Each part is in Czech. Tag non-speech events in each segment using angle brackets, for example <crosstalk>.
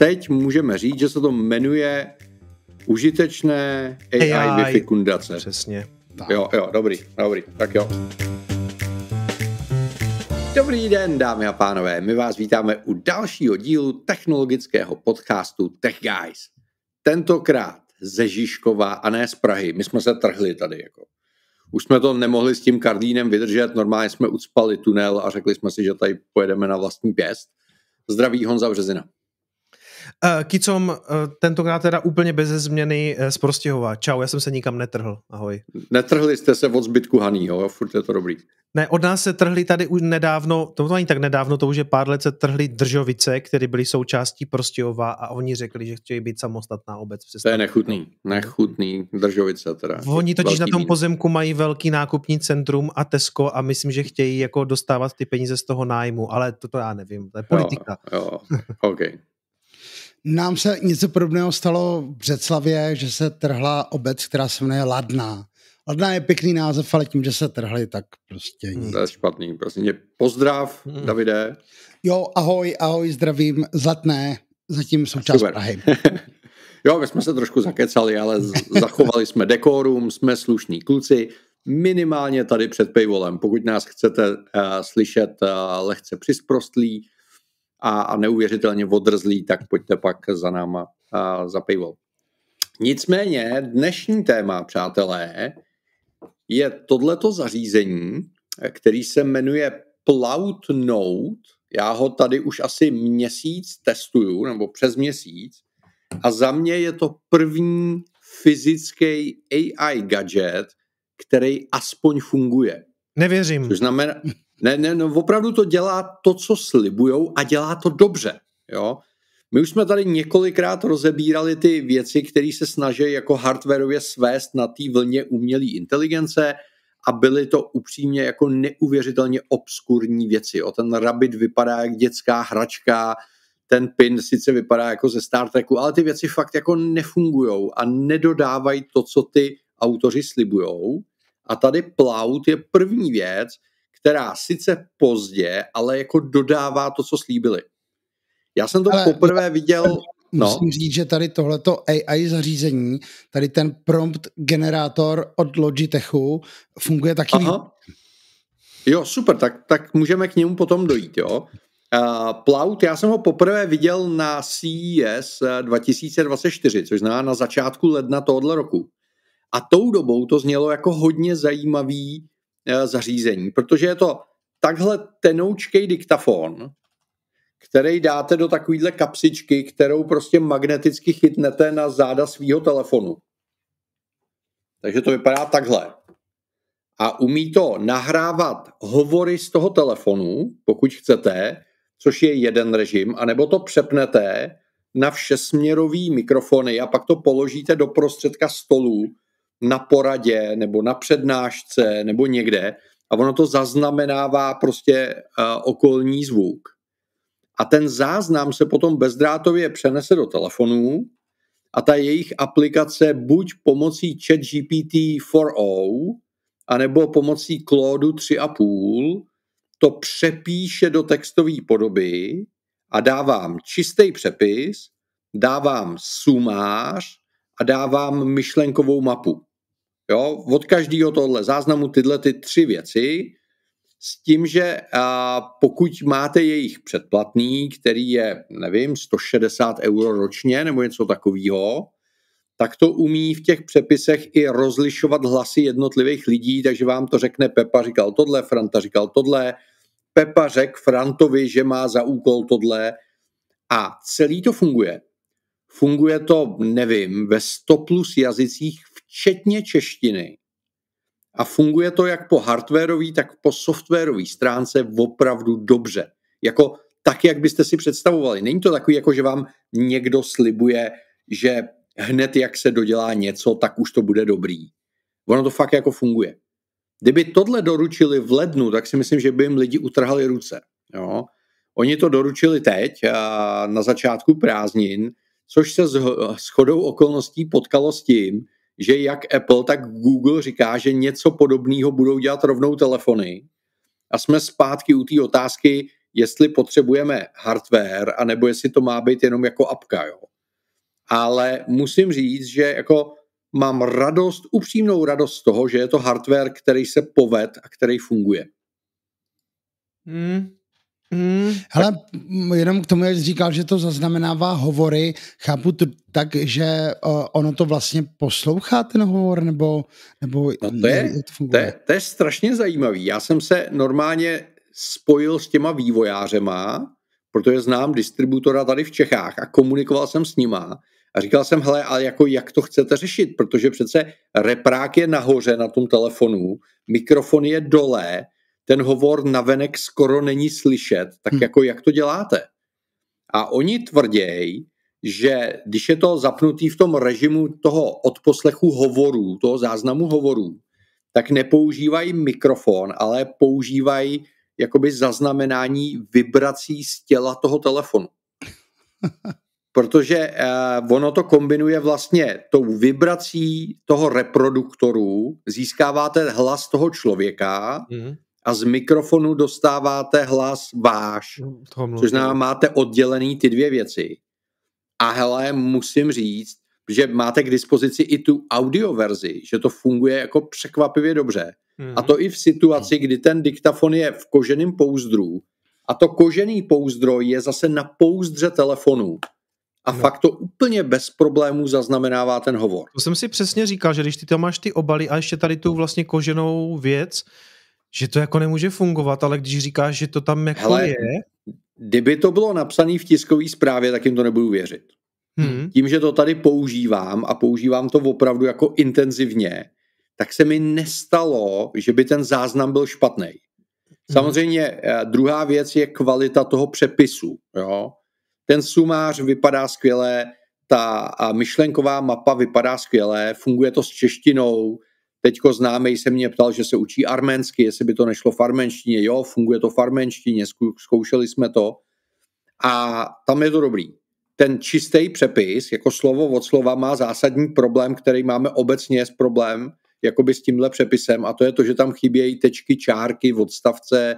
teď můžeme říct, že se to jmenuje užitečné AI, AI. vyfikundace. Přesně. Tak. Jo, jo, dobrý, dobrý, tak jo. Dobrý den, dámy a pánové, my vás vítáme u dalšího dílu technologického podcastu Tech Guys. Tentokrát ze Žižkova a ne z Prahy. My jsme se trhli tady. Jako. Už jsme to nemohli s tím kardínem vydržet, normálně jsme ucpali tunel a řekli jsme si, že tady pojedeme na vlastní pěst. Zdraví Honza Březina. Eh, Kicom, eh, tentokrát teda úplně bez změny eh, z Prostěhova. Čau, já jsem se nikam netrhl. Ahoj. Netrhli jste se od zbytku jo? furt je to dobrý. Ne, od nás se trhli tady už nedávno, to ani tak nedávno, to už je pár let se trhli Držovice, které byly součástí Prostějova a oni řekli, že chtějí být samostatná obec. To je nechutný, nechutný Držovice teda. Oni totiž velký na tom pozemku mají velký nákupní centrum a Tesco a myslím, že chtějí jako dostávat ty peníze z toho nájmu, ale to, to já nevím, to je politika. Jo, jo. Okay. Nám se něco podobného stalo v Břeclavě, že se trhla obec, která se jmenuje Ladná. Ladná je pěkný název, ale tím, že se trhli, tak prostě hmm, nic. To je špatný, prostě mě pozdrav, hmm. Davide. Jo, ahoj, ahoj, zdravím, zlatné, zatím součást Super. Prahy. <laughs> jo, my jsme se trošku zakecali, ale zachovali jsme dekorum, jsme slušní kluci, minimálně tady před pejvolem. Pokud nás chcete uh, slyšet uh, lehce přisprostlí, a, a neuvěřitelně odrzlý, tak pojďte pak za náma a za pivo. Nicméně dnešní téma, přátelé, je tohleto zařízení, který se jmenuje Plout Note. Já ho tady už asi měsíc testuju, nebo přes měsíc. A za mě je to první fyzický AI gadget, který aspoň funguje. Nevěřím. Což znamená, ne, ne, no opravdu to dělá to, co slibujou a dělá to dobře, jo. My už jsme tady několikrát rozebírali ty věci, které se snaží jako hardwareově svést na té vlně umělé inteligence a byly to upřímně jako neuvěřitelně obskurní věci. O ten rabbit vypadá jak dětská hračka, ten pin sice vypadá jako ze Star Treku, ale ty věci fakt jako nefungujou a nedodávají to, co ty autoři slibujou. A tady Plaut je první věc, která sice pozdě, ale jako dodává to, co slíbili. Já jsem to ale poprvé já viděl... Musím no. říct, že tady tohleto AI zařízení, tady ten prompt generátor od Logitechu funguje taky Aha. Jo, super, tak, tak můžeme k němu potom dojít, jo. Uh, Plaut, já jsem ho poprvé viděl na e CES 2024, což znamená na začátku ledna tohoto roku. A tou dobou to znělo jako hodně zajímavý Eh, zařízení, protože je to takhle tenoučkej diktafon, který dáte do takovýhle kapsičky, kterou prostě magneticky chytnete na záda svýho telefonu. Takže to vypadá takhle. A umí to nahrávat hovory z toho telefonu, pokud chcete, což je jeden režim, anebo to přepnete na všesměrový mikrofony a pak to položíte do prostředka stolu na poradě nebo na přednášce nebo někde a ono to zaznamenává prostě uh, okolní zvuk. A ten záznam se potom bezdrátově přenese do telefonů a ta jejich aplikace buď pomocí chat GPT 4.0 anebo pomocí Claude 3.5 to přepíše do textové podoby a dávám čistý přepis, dávám sumář a dávám myšlenkovou mapu. Jo, od každého tohle záznamu tyhle ty tři věci, s tím, že a pokud máte jejich předplatný, který je, nevím, 160 euro ročně nebo něco takového, tak to umí v těch přepisech i rozlišovat hlasy jednotlivých lidí, takže vám to řekne Pepa říkal tohle, Franta říkal tohle, Pepa řekl Frantovi, že má za úkol tohle a celý to funguje. Funguje to, nevím, ve 100 plus jazycích včetně češtiny. A funguje to jak po hardwareový, tak po softwarový. stránce opravdu dobře. Jako tak, jak byste si představovali. Není to takový, jako že vám někdo slibuje, že hned jak se dodělá něco, tak už to bude dobrý. Ono to fakt jako funguje. Kdyby tohle doručili v lednu, tak si myslím, že by jim lidi utrhali ruce. Jo? Oni to doručili teď, na začátku prázdnin, což se s chodou okolností potkalo s tím, že jak Apple, tak Google říká, že něco podobného budou dělat rovnou telefony. A jsme zpátky u té otázky, jestli potřebujeme hardware, anebo jestli to má být jenom jako apka. Jo. Ale musím říct, že jako mám radost, upřímnou radost z toho, že je to hardware, který se poved a který funguje. Hmm, Hmm. Hele, jenom k tomu, jak jsi říkal, že to zaznamenává hovory, chápu to tak, že uh, ono to vlastně poslouchá ten hovor, nebo, nebo no to, je, ne, to, to, je, to je strašně zajímavý. Já jsem se normálně spojil s těma vývojářema, protože znám distributora tady v Čechách a komunikoval jsem s nima a říkal jsem, hele, ale jako jak to chcete řešit, protože přece reprák je nahoře na tom telefonu, mikrofon je dole, ten hovor navenek skoro není slyšet, tak hmm. jako jak to děláte? A oni tvrdějí, že když je to zapnutý v tom režimu toho odposlechu hovorů, toho záznamu hovorů, tak nepoužívají mikrofon, ale používají jakoby zaznamenání vibrací z těla toho telefonu. <laughs> Protože eh, ono to kombinuje vlastně tou vibrací toho reproduktoru, získáváte hlas toho člověka, mm-hmm a z mikrofonu dostáváte hlas váš, no, což znamená, máte oddělený ty dvě věci. A hele, musím říct, že máte k dispozici i tu audio verzi, že to funguje jako překvapivě dobře. Mm-hmm. A to i v situaci, kdy ten diktafon je v koženém pouzdru a to kožený pouzdro je zase na pouzdře telefonu. A no. fakt to úplně bez problémů zaznamenává ten hovor. To jsem si přesně říkal, že když ty tam máš ty obaly a ještě tady tu vlastně koženou věc, že to jako nemůže fungovat, ale když říkáš, že to tam jako Hele, je... Kdyby to bylo napsané v tiskové zprávě, tak jim to nebudu věřit. Hmm. Tím, že to tady používám a používám to opravdu jako intenzivně, tak se mi nestalo, že by ten záznam byl špatný. Hmm. Samozřejmě eh, druhá věc je kvalita toho přepisu. Jo? Ten sumář vypadá skvěle, ta myšlenková mapa vypadá skvěle, funguje to s češtinou, Teďko známý se mě ptal, že se učí arménsky, jestli by to nešlo v arménštině. Jo, funguje to v arménštině, zkoušeli jsme to. A tam je to dobrý. Ten čistý přepis, jako slovo od slova, má zásadní problém, který máme obecně s problém, jakoby s tímhle přepisem, a to je to, že tam chybějí tečky, čárky, odstavce,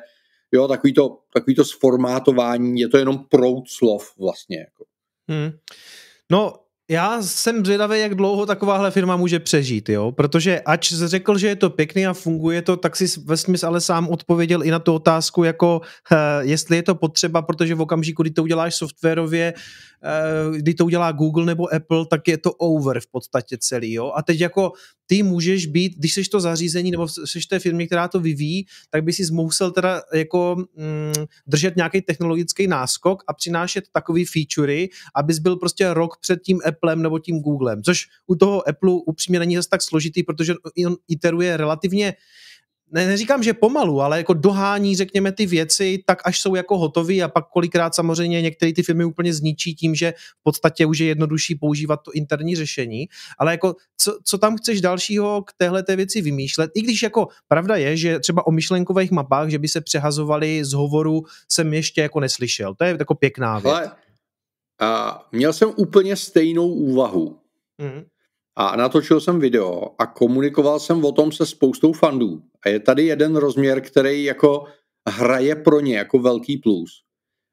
jo, takový to, takový to sformátování, je to jenom prout slov vlastně. Jako. Hmm. No, já jsem zvědavý, jak dlouho takováhle firma může přežít, jo? protože ač řekl, že je to pěkný a funguje to, tak si vesmysl ale sám odpověděl i na tu otázku, jako uh, jestli je to potřeba, protože v okamžiku, kdy to uděláš softwarově, uh, kdy to udělá Google nebo Apple, tak je to over v podstatě celý. Jo? A teď jako ty můžeš být, když seš to zařízení nebo seš té firmě, která to vyvíjí, tak by si musel teda jako mm, držet nějaký technologický náskok a přinášet takový featurey, abys byl prostě rok před tím Applem nebo tím Googlem, což u toho Appleu upřímně není zase tak složitý, protože on iteruje relativně ne, neříkám, že pomalu, ale jako dohání, řekněme, ty věci tak, až jsou jako hotový a pak kolikrát samozřejmě některé ty firmy úplně zničí tím, že v podstatě už je jednodušší používat to interní řešení, ale jako co, co tam chceš dalšího k téhle té věci vymýšlet, i když jako pravda je, že třeba o myšlenkových mapách, že by se přehazovali z hovoru, jsem ještě jako neslyšel. To je jako pěkná věc. Ale, a měl jsem úplně stejnou úvahu. Mm a natočil jsem video a komunikoval jsem o tom se spoustou fandů. A je tady jeden rozměr, který jako hraje pro ně jako velký plus.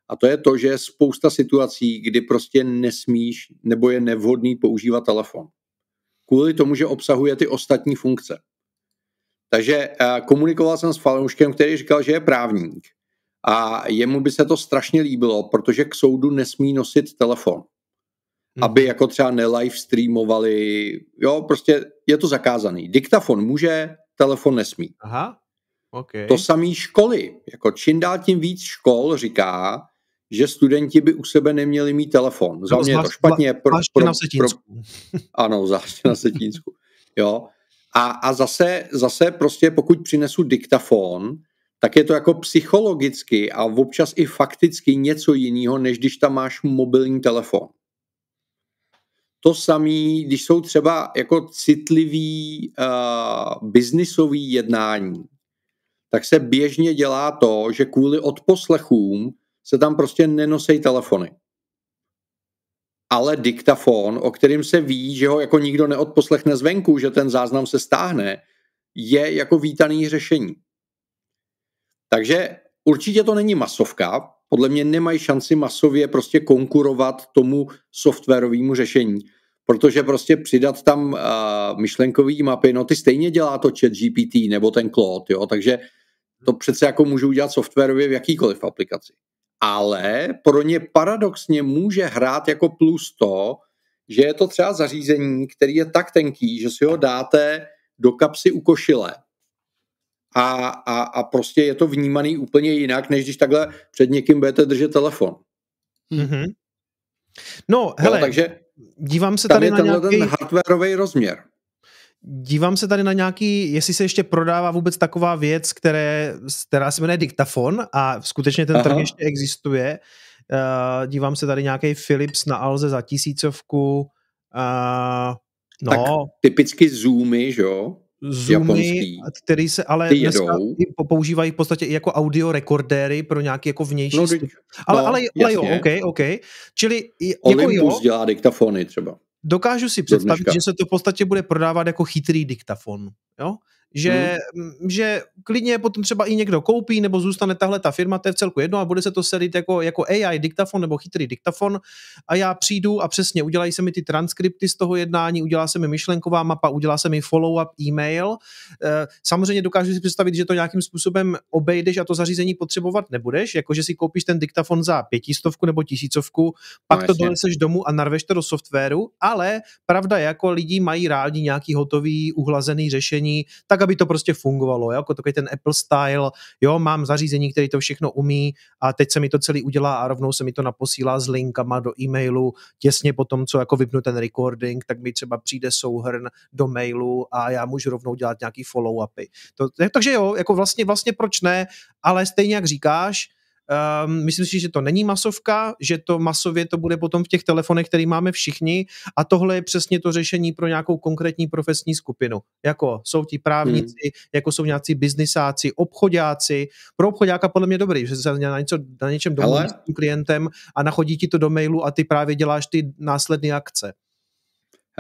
A to je to, že je spousta situací, kdy prostě nesmíš nebo je nevhodný používat telefon. Kvůli tomu, že obsahuje ty ostatní funkce. Takže eh, komunikoval jsem s fanouškem, který říkal, že je právník. A jemu by se to strašně líbilo, protože k soudu nesmí nosit telefon hmm. aby jako třeba nelive streamovali, jo, prostě je to zakázaný. Diktafon může, telefon nesmí. Aha, okay. To samý školy, jako čím dál tím víc škol říká, že studenti by u sebe neměli mít telefon. Za mě to špatně. Pro, pro, na Pro, ano, zvláště na Setínsku. Jo. A, a zase, zase prostě pokud přinesu diktafon, tak je to jako psychologicky a občas i fakticky něco jiného, než když tam máš mobilní telefon. To samé, když jsou třeba jako citlivý uh, eh, biznisový jednání, tak se běžně dělá to, že kvůli odposlechům se tam prostě nenosejí telefony. Ale diktafon, o kterým se ví, že ho jako nikdo neodposlechne zvenku, že ten záznam se stáhne, je jako vítaný řešení. Takže určitě to není masovka, podle mě nemají šanci masově prostě konkurovat tomu softwarovému řešení. Protože prostě přidat tam uh, myšlenkový mapy, no ty stejně dělá to chat GPT nebo ten Claude, jo, takže to přece jako můžu udělat softwarově v jakýkoliv aplikaci. Ale pro ně paradoxně může hrát jako plus to, že je to třeba zařízení, který je tak tenký, že si ho dáte do kapsy u košile a, a, a prostě je to vnímaný úplně jinak, než když takhle před někým budete držet telefon. Mm-hmm. No, hele, no, takže dívám se tady tady na nějaký... ten hardwareový rozměr. Dívám se tady na nějaký, jestli se ještě prodává vůbec taková věc, které, která se jmenuje diktafon a skutečně ten Aha. trh ještě existuje. Uh, dívám se tady nějaký Philips na Alze za tisícovku. Uh, no. Tak typicky Zoomy, že jo? zoomy, které se ale dneska používají v podstatě i jako audio rekordéry pro nějaký jako vnější no, stup. Ale, no, ale, ale jo, OK, OK. Čili Olympus jako jo, dělá diktafony třeba. Dokážu si představit, že se to v podstatě bude prodávat jako chytrý diktafon. Jo? že, hmm. že klidně potom třeba i někdo koupí nebo zůstane tahle ta firma, to je v celku jedno a bude se to sedit jako, jako AI diktafon nebo chytrý diktafon a já přijdu a přesně udělají se mi ty transkripty z toho jednání, udělá se mi myšlenková mapa, udělá se mi follow-up e-mail. Eh, samozřejmě dokážu si představit, že to nějakým způsobem obejdeš a to zařízení potřebovat nebudeš, jakože si koupíš ten diktafon za pětistovku nebo tisícovku, pak no, to doneseš domů a narveš to do softwaru, ale pravda jako lidi mají rádi nějaký hotový, uhlazený řešení, tak tak, aby to prostě fungovalo, jako takový ten Apple style, jo, mám zařízení, který to všechno umí a teď se mi to celý udělá a rovnou se mi to naposílá s linkama do e-mailu, těsně po tom, co jako vypnu ten recording, tak mi třeba přijde souhrn do mailu a já můžu rovnou dělat nějaký follow-upy. To, takže jo, jako vlastně, vlastně proč ne, ale stejně jak říkáš, Um, myslím si, že to není masovka, že to masově to bude potom v těch telefonech, který máme všichni a tohle je přesně to řešení pro nějakou konkrétní profesní skupinu. Jako jsou ti právníci, hmm. jako jsou nějací biznisáci, obchodáci. Pro obchodáka podle mě dobrý, že se na, něco, na něčem domluví s tím klientem a nachodí ti to do mailu a ty právě děláš ty následné akce.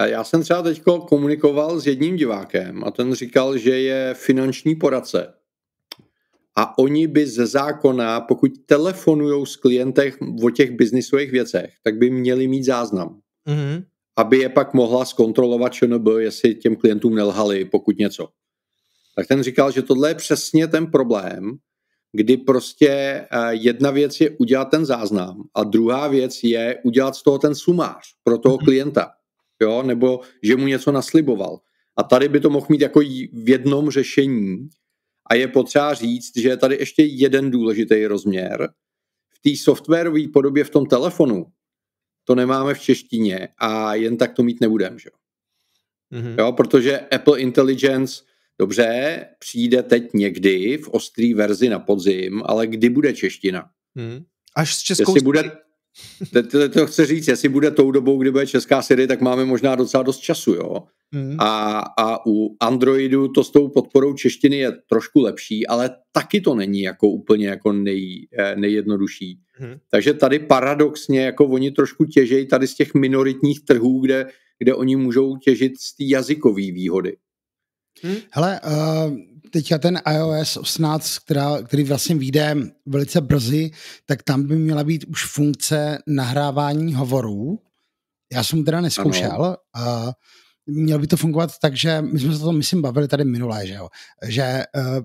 Já jsem třeba teď komunikoval s jedním divákem a ten říkal, že je finanční poradce a oni by ze zákona, pokud telefonují s klientech o těch biznisových věcech, tak by měli mít záznam. Mm-hmm. Aby je pak mohla zkontrolovat nebo jestli těm klientům nelhali, pokud něco. Tak ten říkal, že tohle je přesně ten problém, kdy prostě eh, jedna věc je udělat ten záznam a druhá věc je udělat z toho ten sumář pro toho mm-hmm. klienta, jo, nebo že mu něco nasliboval. A tady by to mohl mít jako v jednom řešení, a je potřeba říct, že je tady ještě jeden důležitý rozměr. V té softwarové podobě v tom telefonu to nemáme v češtině a jen tak to mít nebudem, že? Mm-hmm. Jo, protože Apple Intelligence dobře přijde teď někdy v ostrý verzi na podzim, ale kdy bude čeština? Mm-hmm. Až s českou... Jestli bude to, to, to chci říct, jestli bude tou dobou, kdy bude česká Siri, tak máme možná docela dost času, jo. Mm. A, a u Androidu to s tou podporou češtiny je trošku lepší, ale taky to není jako úplně jako nej, eh, nejjednodušší. Mm. Takže tady paradoxně jako oni trošku těžejí tady z těch minoritních trhů, kde, kde oni můžou těžit z té jazykové výhody. Hmm? Hele, uh, teďka ten iOS 18, která, který vlastně vyjde velice brzy, tak tam by měla být už funkce nahrávání hovorů. Já jsem teda neskoušel. A mělo by to fungovat tak, že my jsme se to myslím, bavili tady minulé, že jo, že uh,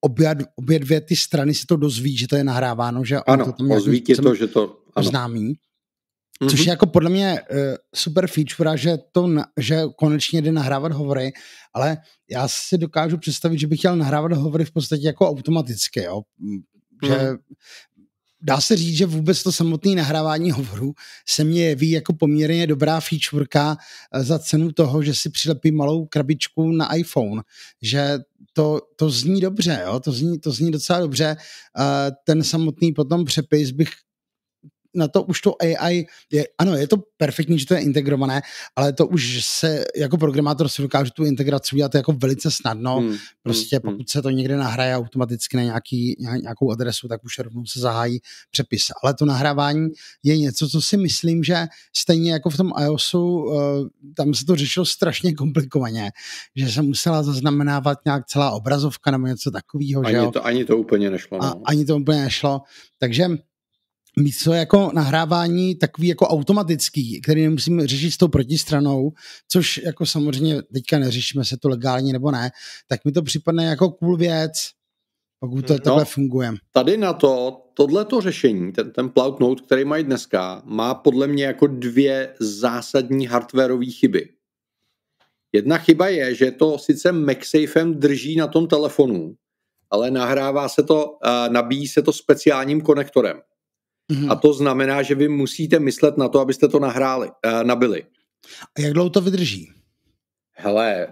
obě, obě dvě ty strany se to dozví, že to je nahráváno, že ano, to tam ozví to, že to ano. známý. Mm-hmm. Což mhm. je jako podle mě uh, super feature, že, to na, že konečně jde nahrávat hovory, ale já si dokážu představit, že bych chtěl nahrávat hovory v podstatě jako automaticky, jo? Že mm-hmm. Dá se říct, že vůbec to samotné nahrávání hovorů se mně jeví jako poměrně dobrá feature, eh, za cenu toho, že si přilepí malou krabičku na iPhone. Že to, to zní dobře, jo? To, zní, to zní docela dobře. Eh, ten samotný potom přepis bych na to už to AI je, ano, je to perfektní, že to je integrované, ale to už se jako programátor si dokáže tu integraci udělat jako velice snadno. Hmm. Prostě hmm. pokud hmm. se to někde nahraje automaticky na nějaký, nějakou adresu, tak už rovnou se zahájí přepis. Ale to nahrávání je něco, co si myslím, že stejně jako v tom iOSu, eh, tam se to řešilo strašně komplikovaně, že se musela zaznamenávat nějak celá obrazovka nebo něco takového. Ani, že jo? To, ani to úplně nešlo. No. A, ani to úplně nešlo. Takže místo jako nahrávání takový jako automatický, který nemusím řešit s tou protistranou, což jako samozřejmě teďka neřešíme se to legálně nebo ne, tak mi to připadne jako cool věc, pokud to mm, no, takhle funguje. Tady na to, tohleto řešení, ten, ten Cloud Note, který mají dneska, má podle mě jako dvě zásadní hardwareové chyby. Jedna chyba je, že to sice MagSafem drží na tom telefonu, ale nahrává se to, eh, nabíjí se to speciálním konektorem. Mm-hmm. A to znamená, že vy musíte myslet na to, abyste to nahráli, uh, nabili. A jak dlouho to vydrží? Hele,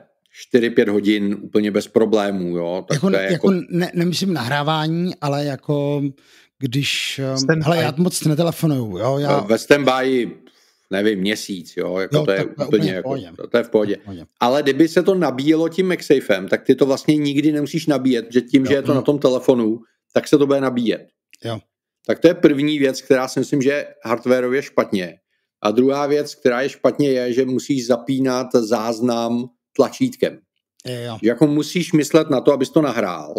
4-5 hodin úplně bez problémů, jo. Tak jako, to je jako, jako ne, nemyslím nahrávání, ale jako když, eh, stand-by. hele, já moc netelefonuju, jo. Já... Eh, ve standby, nevím, měsíc, jo, jako jo, to je úplně, úplně jako, to, to je v pohodě. Ale kdyby se to nabíjelo tím MagSafem, tak ty to vlastně nikdy nemusíš nabíjet, že tím, jo, že je to jo. na tom telefonu, tak se to bude nabíjet. Jo. Tak to je první věc, která si myslím, že je hardwareově špatně. A druhá věc, která je špatně, je, že musíš zapínat záznam tlačítkem. Jo. Že jako musíš myslet na to, abys to nahrál.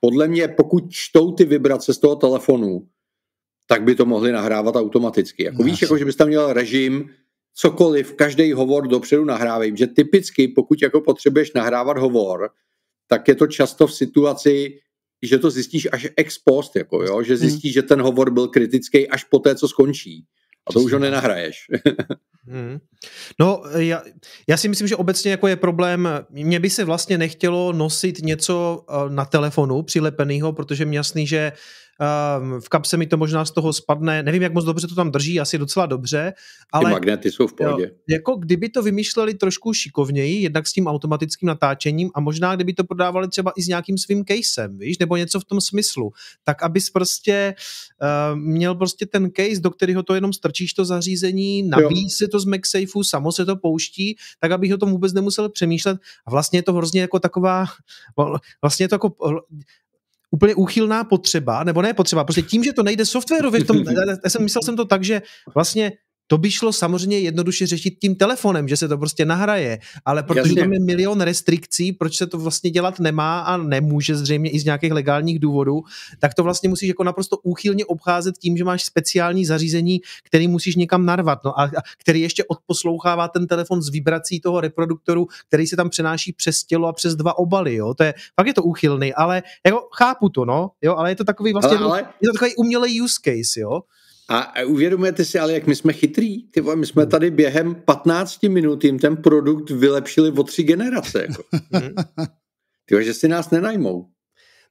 Podle mě, pokud čtou ty vibrace z toho telefonu, tak by to mohli nahrávat automaticky. Jako, no víš, jako, že bys tam měl režim, cokoliv, každý hovor dopředu nahrávej, že typicky, pokud jako potřebuješ nahrávat hovor, tak je to často v situaci, že to zjistíš až ex post, jako, jo? že hmm. zjistíš, hmm. že ten hovor byl kritický až po té, co skončí. A to Přesně. už ho nenahraješ. <laughs> hmm. No, já, já si myslím, že obecně jako je problém, mně by se vlastně nechtělo nosit něco eh, na telefonu přilepeného, protože mě jasný, že uh, Ehm, v kapse mi to možná z toho spadne, nevím, jak moc dobře to tam drží, asi docela dobře, ale... Ty magnety jsou v pohodě. Jo, jako kdyby to vymýšleli trošku šikovněji, jednak s tím automatickým natáčením a možná kdyby to prodávali třeba i s nějakým svým casem, víš, nebo něco v tom smyslu, tak abys prostě uh, měl prostě ten case, do kterého to jenom strčíš to zařízení, nabíjí se to z MagSafeu, samo se to pouští, tak abych o tom vůbec nemusel přemýšlet a vlastně je to hrozně jako taková, <laughs> vlastně je to jako úplně úchylná potřeba, nebo ne potřeba, prostě tím, že to nejde softwarově, v tom, <laughs> já jsem myslel jsem to tak, že vlastně to by šlo samozřejmě jednoduše řešit tím telefonem, že se to prostě nahraje, ale protože Jasně. tam je milion restrikcí, proč se to vlastně dělat nemá a nemůže zřejmě i z nějakých legálních důvodů, tak to vlastně musíš jako naprosto úchylně obcházet tím, že máš speciální zařízení, který musíš někam narvat, no a, a který ještě odposlouchává ten telefon z vibrací toho reproduktoru, který se tam přenáší přes tělo a přes dva obaly, jo, to je, fakt je to úchylný, ale jako chápu to, no, jo, ale je to takový vlastně, ale, ale... je to takový umělej use case, jo. A uvědomujete si ale, jak my jsme chytrý. Ty, my jsme tady během 15 minut jim ten produkt vylepšili o tři generace. Jako. Mhm. Ty, že si nás nenajmou.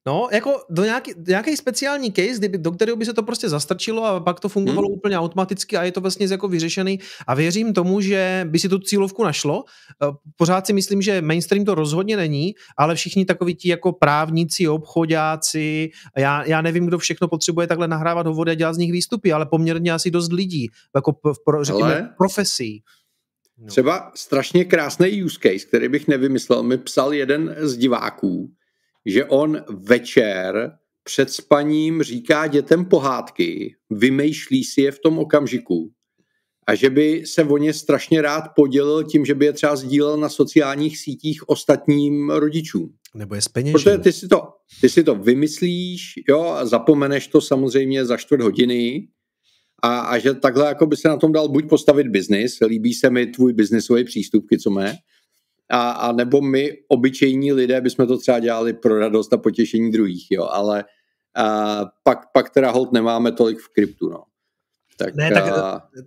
No, jako do nějaký, nějaký speciální case, kdyby, do kterého by se to prostě zastrčilo a pak to fungovalo hmm. úplně automaticky a je to vlastně jako vyřešený. A věřím tomu, že by si tu cílovku našlo. Eh, pořád si myslím, že mainstream to rozhodně není, ale všichni takoví ti jako právníci, obchodáci, já, já nevím, kdo všechno potřebuje takhle nahrávat hovody a dělat z nich výstupy, ale poměrně asi dost lidí, jako v, pro, řekněme, ale... profesí. No. Třeba strašně krásný use case, který bych nevymyslel, mi psal jeden z diváků, že on večer před spaním říká dětem pohádky, vymýšlí si je v tom okamžiku a že by se o ně strašně rád podělil tím, že by je třeba sdílel na sociálních sítích ostatním rodičům. Nebo je speněžil. Protože ty si, to, ty si to vymyslíš, jo, a zapomeneš to samozřejmě za čtvrt hodiny a, a že takhle jako by se na tom dal buď postavit biznis, líbí se mi tvůj biznisový přístup, co mé, a, a nebo my, obyčejní lidé, bychom to třeba dělali pro radost a potěšení druhých, jo, ale a pak, pak teda hold nemáme tolik v kryptu, no. Tak, ne, tak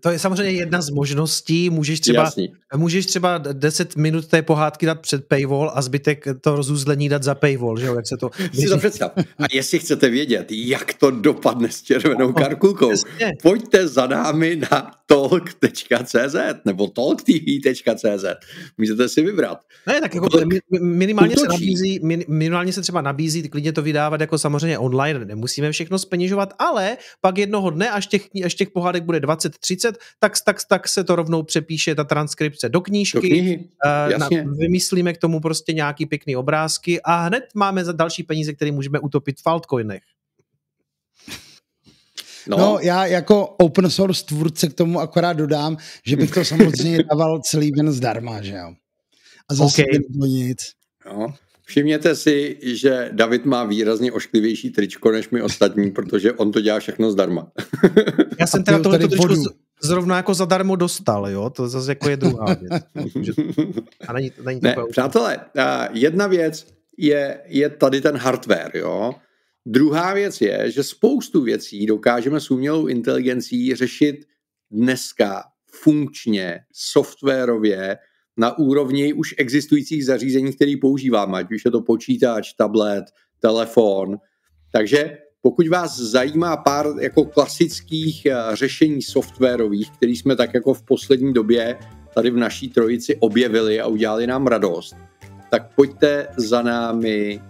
to je samozřejmě jedna z možností. Můžeš třeba, jasný. můžeš třeba 10 minut té pohádky dát před paywall a zbytek to rozuzlení dát za paywall, že jo? Jak se to... Si to představ. A jestli chcete vědět, jak to dopadne s červenou <laughs> no, karkulkou, jasně. pojďte za námi na talk.cz nebo talktv.cz. Můžete si vybrat. Ne, tak jako talk minimálně utočí. se, nabízí, minimálně se třeba nabízí klidně to vydávat jako samozřejmě online, nemusíme všechno speněžovat, ale pak jednoho dne, až těch, až těch pohádek bude 20-30, tak, tak, tak se to rovnou přepíše ta transkripce do knížky. Do knihy, eh, jasně. Na, vymyslíme k tomu prostě nějaký pěkný obrázky a hned máme za další peníze, které můžeme utopit v altcoinech. No. no, já jako open source tvůrce k tomu akorát dodám, že bych to samozřejmě <laughs> dával celý den zdarma, že jo. A zase okay. to nic. No. Všimněte si, že David má výrazně ošklivější tričko než my ostatní, protože on to dělá všechno zdarma. <laughs> Já jsem teda tohle tričko z, zrovna jako zadarmo dostal, jo? To zase jako je druhá věc. A není, není to ne, přátelé, jedna věc je, je tady ten hardware, jo? Druhá věc je, že spoustu věcí dokážeme s umělou inteligencí řešit dneska funkčně, softwarově, na úrovni už existujících zařízení, které používáme, ať už je to počítač, tablet, telefon. Takže pokud vás zajímá pár jako klasických eh, řešení softwarových, které jsme tak jako v poslední době tady v naší trojici objevili a udělali nám radost, tak pojďte za námi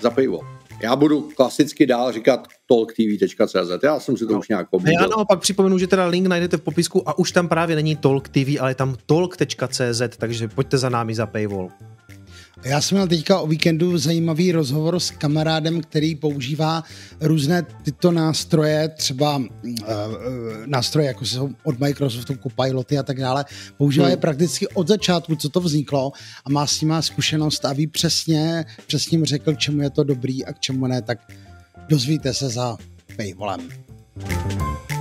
za pivo já budu klasicky dál říkat talktv.cz. Já jsem si to no. už nějak obudil. Já naopak připomenu, že teda link najdete v popisku a už tam právě není talktv, ale tam talk.cz, takže pojďte za námi za paywall. Já jsem měl teďka o víkendu zajímavý rozhovor s kamarádem, který používá různé tyto nástroje, třeba uh, nástroje, jako jsou od Microsoftu, Copiloty a tak dále. Používá hmm. je prakticky od začátku, co to vzniklo a má s má zkušenost a ví přesně, přesně mu řekl, čemu je to dobrý a k čemu ne, tak dozvíte se za pejvolem. thank you